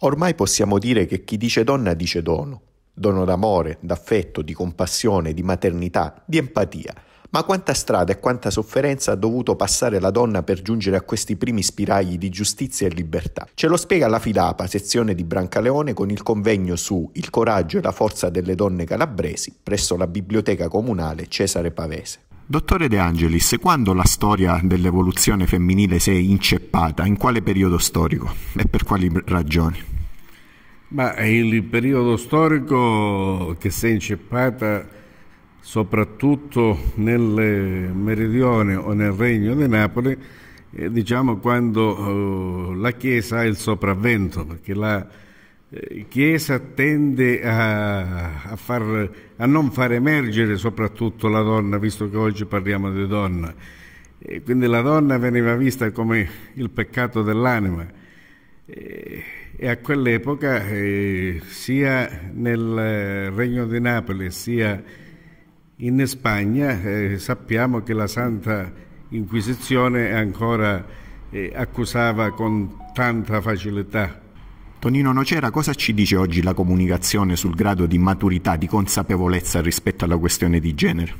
Ormai possiamo dire che chi dice donna dice dono, dono d'amore, d'affetto, di compassione, di maternità, di empatia. Ma quanta strada e quanta sofferenza ha dovuto passare la donna per giungere a questi primi spiragli di giustizia e libertà? Ce lo spiega la Filapa, sezione di Brancaleone, con il convegno su Il coraggio e la forza delle donne calabresi presso la biblioteca comunale Cesare Pavese. Dottore De Angelis, quando la storia dell'evoluzione femminile si è inceppata? In quale periodo storico e per quali ragioni? Ma il periodo storico che si è inceppata soprattutto nel meridione o nel regno di Napoli, eh, diciamo quando eh, la Chiesa ha il sopravvento, perché là eh, Chiesa tende a, a, far, a, non far emergere soprattutto la donna, visto che oggi parliamo di donna. E quindi la donna veniva vista come il peccato dell'anima e, eh, e a quell'epoca eh, sia nel Regno di Napoli sia in Spagna eh, sappiamo che la Santa Inquisizione ancora eh, accusava con tanta facilità Tonino Nocera, cosa ci dice oggi la comunicazione sul grado di maturità, di consapevolezza rispetto alla questione di genere?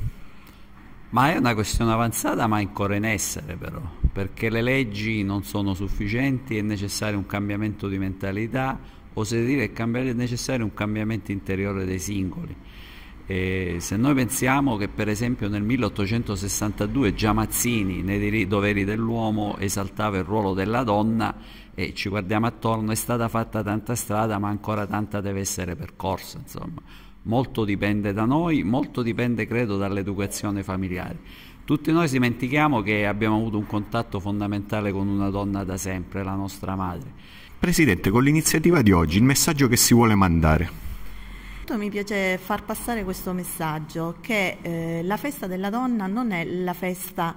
Ma è una questione avanzata, ma ancora in essere però, perché le leggi non sono sufficienti, è necessario un cambiamento di mentalità, o se dire è necessario un cambiamento interiore dei singoli. E se noi pensiamo che per esempio nel 1862 Giamazzini nei doveri dell'uomo esaltava il ruolo della donna e ci guardiamo attorno, è stata fatta tanta strada ma ancora tanta deve essere percorsa, insomma. Molto dipende da noi, molto dipende credo dall'educazione familiare. Tutti noi dimentichiamo che abbiamo avuto un contatto fondamentale con una donna da sempre, la nostra madre. Presidente, con l'iniziativa di oggi il messaggio che si vuole mandare? innanzitutto mi piace far passare questo messaggio che eh, la festa della donna non è la festa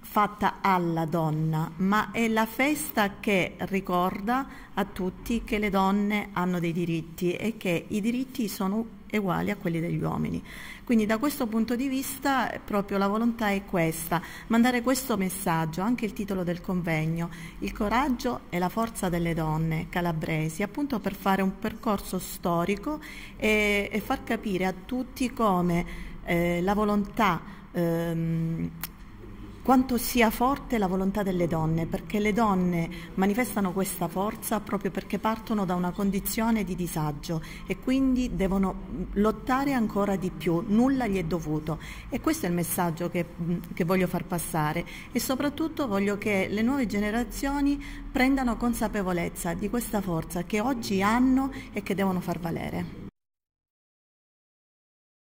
fatta alla donna, ma è la festa che ricorda a tutti che le donne hanno dei diritti e che i diritti sono uguali a quelli degli uomini. Quindi da questo punto di vista eh, proprio la volontà è questa, mandare questo messaggio, anche il titolo del convegno, il coraggio e la forza delle donne calabresi, appunto per fare un percorso storico e, e far capire a tutti come eh, la volontà ehm, quanto sia forte la volontà delle donne, perché le donne manifestano questa forza proprio perché partono da una condizione di disagio e quindi devono lottare ancora di più, nulla gli è dovuto. E questo è il messaggio che, che voglio far passare e soprattutto voglio che le nuove generazioni prendano consapevolezza di questa forza che oggi hanno e che devono far valere.